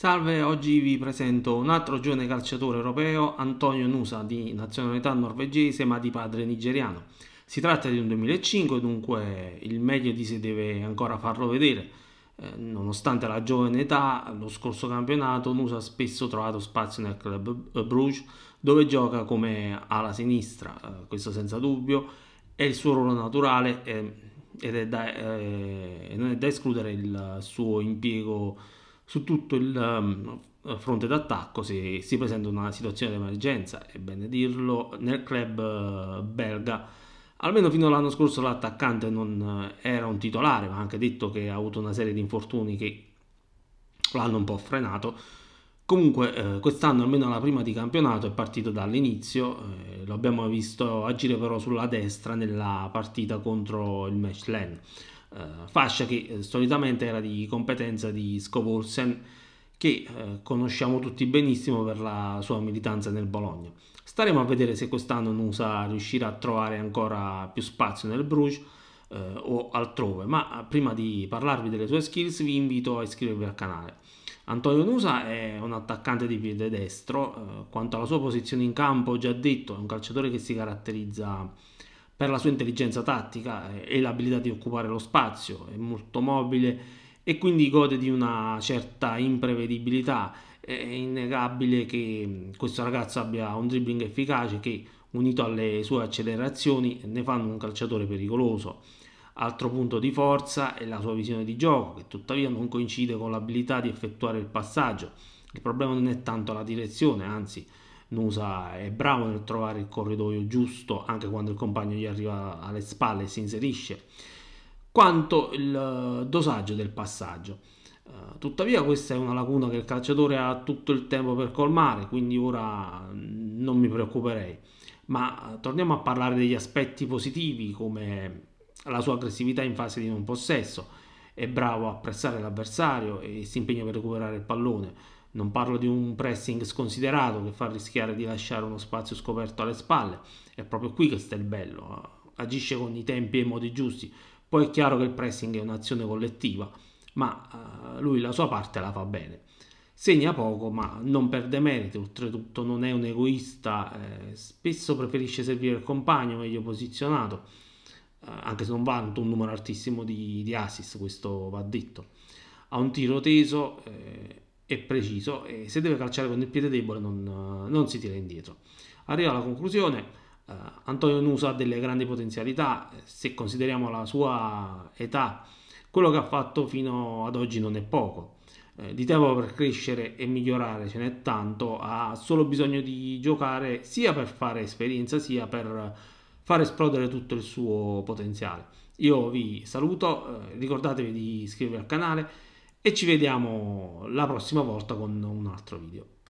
Salve, oggi vi presento un altro giovane calciatore europeo, Antonio Nusa, di nazionalità norvegese ma di padre nigeriano. Si tratta di un 2005, dunque il meglio di se deve ancora farlo vedere. Eh, nonostante la giovane età, lo scorso campionato Nusa ha spesso trovato spazio nel club Bruges, dove gioca come ala sinistra, eh, questo senza dubbio, è il suo ruolo naturale eh, ed è da, eh, non è da escludere il suo impiego su tutto il um, fronte d'attacco si, si, presenta una situazione di emergenza, è bene dirlo, nel club eh, belga. Almeno fino all'anno scorso l'attaccante non eh, era un titolare, ma anche detto che ha avuto una serie di infortuni che l'hanno un po' frenato. Comunque eh, quest'anno, almeno alla prima di campionato, è partito dall'inizio, eh, lo abbiamo visto agire però sulla destra nella partita contro il Mechelen. Eh, fascia che eh, solitamente era di competenza di Scovolsen che eh, conosciamo tutti benissimo per la sua militanza nel Bologna. Staremo a vedere se quest'anno Nusa riuscirà a trovare ancora più spazio nel Bruges eh, o altrove, ma prima di parlarvi delle sue skills vi invito a iscrivervi al canale. Antonio Nusa è un attaccante di piede destro, eh, quanto alla sua posizione in campo ho già detto, è un calciatore che si caratterizza per la sua intelligenza tattica e l'abilità di occupare lo spazio, è molto mobile e quindi gode di una certa imprevedibilità. È innegabile che questo ragazzo abbia un dribbling efficace che, unito alle sue accelerazioni, ne fanno un calciatore pericoloso. Altro punto di forza è la sua visione di gioco, che tuttavia non coincide con l'abilità di effettuare il passaggio. Il problema non è tanto la direzione, anzi, Nusa è bravo nel trovare il corridoio giusto anche quando il compagno gli arriva alle spalle e si inserisce, quanto il eh, dosaggio del passaggio. Eh, tuttavia questa è una lacuna che il calciatore ha tutto il tempo per colmare, quindi ora mm, non mi preoccuperei. Ma eh, torniamo a parlare degli aspetti positivi come la sua aggressività in fase di non possesso, è bravo a pressare l'avversario e si impegna per recuperare il pallone non parlo di un pressing sconsiderato che fa rischiare di lasciare uno spazio scoperto alle spalle. È proprio qui che sta il bello. Eh. Agisce con i tempi e i modi giusti. Poi è chiaro che il pressing è un'azione collettiva, ma eh, lui la sua parte la fa bene. Segna poco, ma non perde merito. Oltretutto non è un egoista. Eh. spesso preferisce servire il compagno meglio posizionato, anche se non vanto un numero altissimo di, di assist, questo va detto. Ha un tiro teso. Eh, è preciso e se deve calciare con il piede debole non, non si tira indietro. Arriva alla conclusione, eh, Antonio Nusa ha delle grandi potenzialità, eh, se consideriamo la sua età, quello che ha fatto fino ad oggi non è poco. Eh, di tempo per crescere e migliorare ce n'è tanto, ha solo bisogno di giocare sia per fare esperienza sia per far esplodere tutto il suo potenziale. Io vi saluto, eh, ricordatevi di iscrivervi al canale e ci vediamo la prossima volta con un altro video.